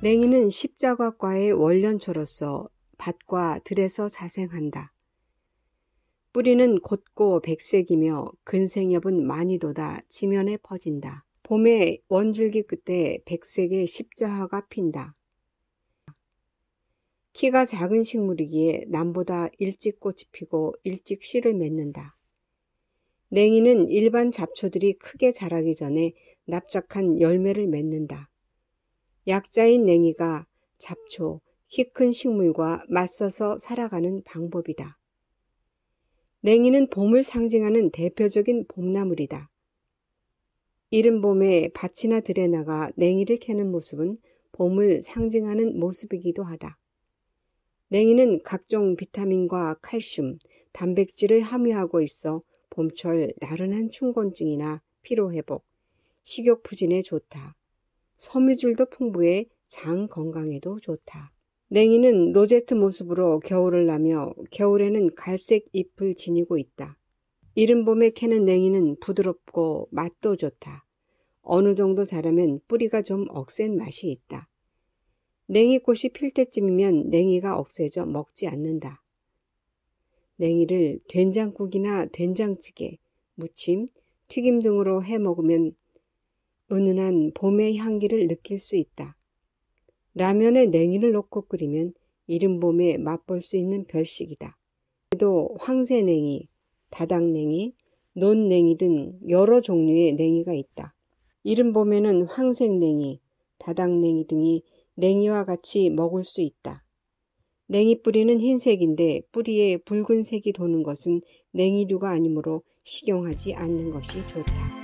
냉이는 십자가과의 원련초로서 밭과 들에서 자생한다. 뿌리는 곧고 백색이며 근생엽은 많이 돋아 지면에 퍼진다. 봄에 원줄기 끝에 백색의 십자화가 핀다. 키가 작은 식물이기에 남보다 일찍 꽃이 피고 일찍 씨를 맺는다. 냉이는 일반 잡초들이 크게 자라기 전에 납작한 열매를 맺는다. 약자인 냉이가 잡초, 키 큰 식물과 맞서서 살아가는 방법이다. 냉이는 봄을 상징하는 대표적인 봄나물이다. 이른 봄에 밭이나 들에 나가 냉이를 캐는 모습은 봄을 상징하는 모습이기도 하다. 냉이는 각종 비타민과 칼슘, 단백질을 함유하고 있어 봄철 나른한 충곤증이나 피로회복, 식욕 부진에 좋다. 섬유질도 풍부해 장 건강에도 좋다. 냉이는 로제트 모습으로 겨울을 나며 겨울에는 갈색 잎을 지니고 있다. 이른 봄에 캐는 냉이는 부드럽고 맛도 좋다. 어느 정도 자라면 뿌리가 좀 억센 맛이 있다. 냉이꽃이 필 때쯤이면 냉이가 억세져 먹지 않는다. 냉이를 된장국이나 된장찌개, 무침, 튀김 등으로 해 먹으면 은은한 봄의 향기를 느낄 수 있다. 라면에 냉이를 넣고 끓이면 이른 봄에 맛볼 수 있는 별식이다. 그래도 황새냉이, 다당냉이, 논냉이 등 여러 종류의 냉이가 있다. 이른 봄에는 황색냉이, 다당냉이 등이 냉이와 같이 먹을 수 있다. 냉이 뿌리는 흰색인데 뿌리에 붉은색이 도는 것은 냉이류가 아니므로 식용하지 않는 것이 좋다.